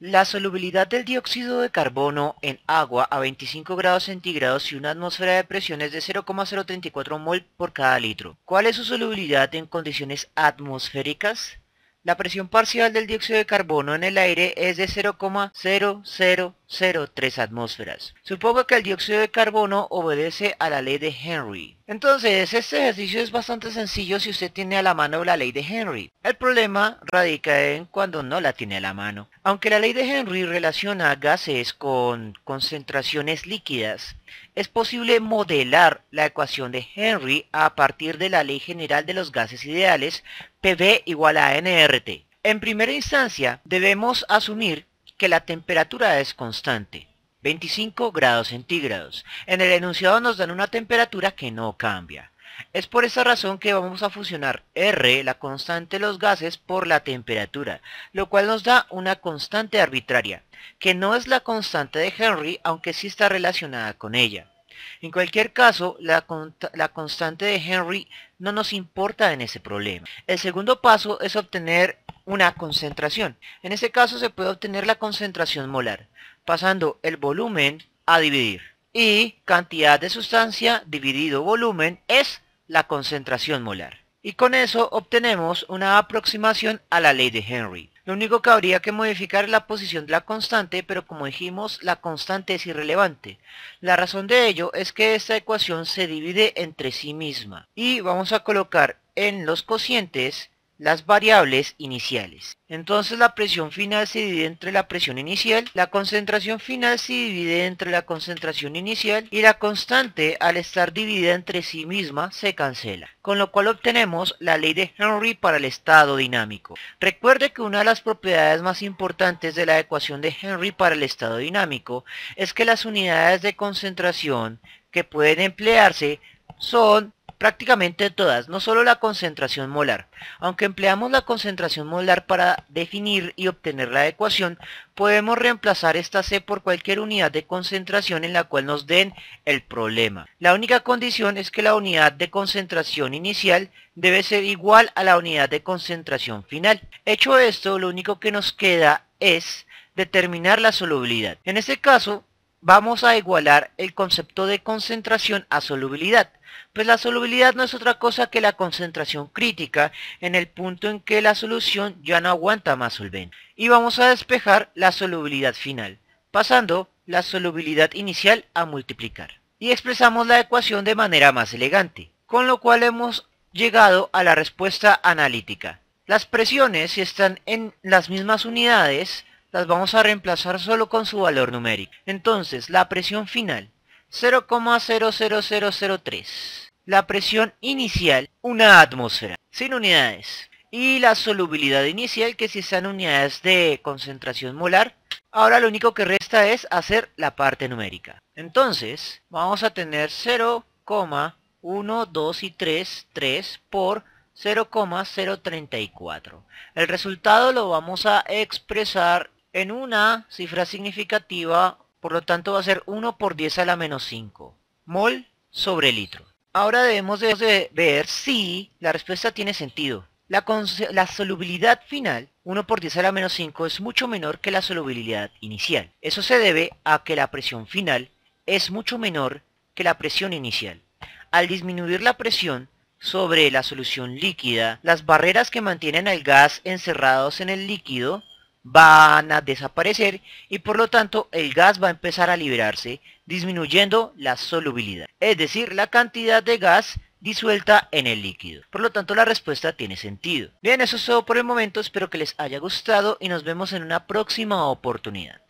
La solubilidad del dióxido de carbono en agua a 25 grados centígrados y una atmósfera de presión es de 0,034 mol por cada litro. ¿Cuál es su solubilidad en condiciones atmosféricas? La presión parcial del dióxido de carbono en el aire es de 0,00. 0,3 atmósferas. Supongo que el dióxido de carbono obedece a la ley de Henry. Entonces, este ejercicio es bastante sencillo si usted tiene a la mano la ley de Henry. El problema radica en cuando no la tiene a la mano. Aunque la ley de Henry relaciona gases con concentraciones líquidas, es posible modelar la ecuación de Henry a partir de la ley general de los gases ideales, PV igual a NRT. En primera instancia, debemos asumir que la temperatura es constante, 25 grados centígrados. En el enunciado nos dan una temperatura que no cambia. Es por esa razón que vamos a fusionar R, la constante de los gases, por la temperatura, lo cual nos da una constante arbitraria, que no es la constante de Henry, aunque sí está relacionada con ella. En cualquier caso, la, la, constante de Henry no nos importa en ese problema. El segundo paso es obtener una concentración. En este caso se puede obtener la concentración molar, pasando el volumen a dividir. Y cantidad de sustancia dividido volumen es la concentración molar. Y con eso obtenemos una aproximación a la ley de Henry. Lo único que habría que modificar es la posición de la constante, pero como dijimos, la constante es irrelevante. La razón de ello es que esta ecuación se divide entre sí misma. Y vamos a colocar en los cocientes las variables iniciales. Entonces la presión final se divide entre la presión inicial, la concentración final se divide entre la concentración inicial y la constante al estar dividida entre sí misma se cancela. Con lo cual obtenemos la ley de Henry para el estado dinámico. Recuerde que una de las propiedades más importantes de la ecuación de Henry para el estado dinámico es que las unidades de concentración que pueden emplearse son prácticamente todas, no solo la concentración molar. Aunque empleamos la concentración molar para definir y obtener la ecuación, podemos reemplazar esta C por cualquier unidad de concentración en la cual nos den el problema. La única condición es que la unidad de concentración inicial debe ser igual a la unidad de concentración final. Hecho esto, lo único que nos queda es determinar la solubilidad. En este caso, vamos a igualar el concepto de concentración a solubilidad. Pues la solubilidad no es otra cosa que la concentración crítica en el punto en que la solución ya no aguanta más solvente. Y vamos a despejar la solubilidad final, pasando la solubilidad inicial a multiplicar. Y expresamos la ecuación de manera más elegante, con lo cual hemos llegado a la respuesta analítica. Las presiones, si están en las mismas unidades, las vamos a reemplazar solo con su valor numérico. Entonces, la presión final, 0,00003. La presión inicial, una atmósfera, sin unidades. Y la solubilidad inicial, que si están unidades de concentración molar, ahora lo único que resta es hacer la parte numérica. Entonces, vamos a tener 0,1233 2 y 3, por 0,034. El resultado lo vamos a expresar en una cifra significativa, por lo tanto va a ser 1 por 10 a la menos 5 mol sobre litro. Ahora debemos de ver si la respuesta tiene sentido. La, la, solubilidad final, 1 por 10 a la menos 5, es mucho menor que la solubilidad inicial. Eso se debe a que la presión final es mucho menor que la presión inicial. Al disminuir la presión sobre la solución líquida, las barreras que mantienen al gas encerrados en el líquido van a desaparecer y por lo tanto el gas va a empezar a liberarse disminuyendo la solubilidad, es decir, la cantidad de gas disuelta en el líquido. Por lo tanto la respuesta tiene sentido. Bien, eso es todo por el momento, espero que les haya gustado y nos vemos en una próxima oportunidad.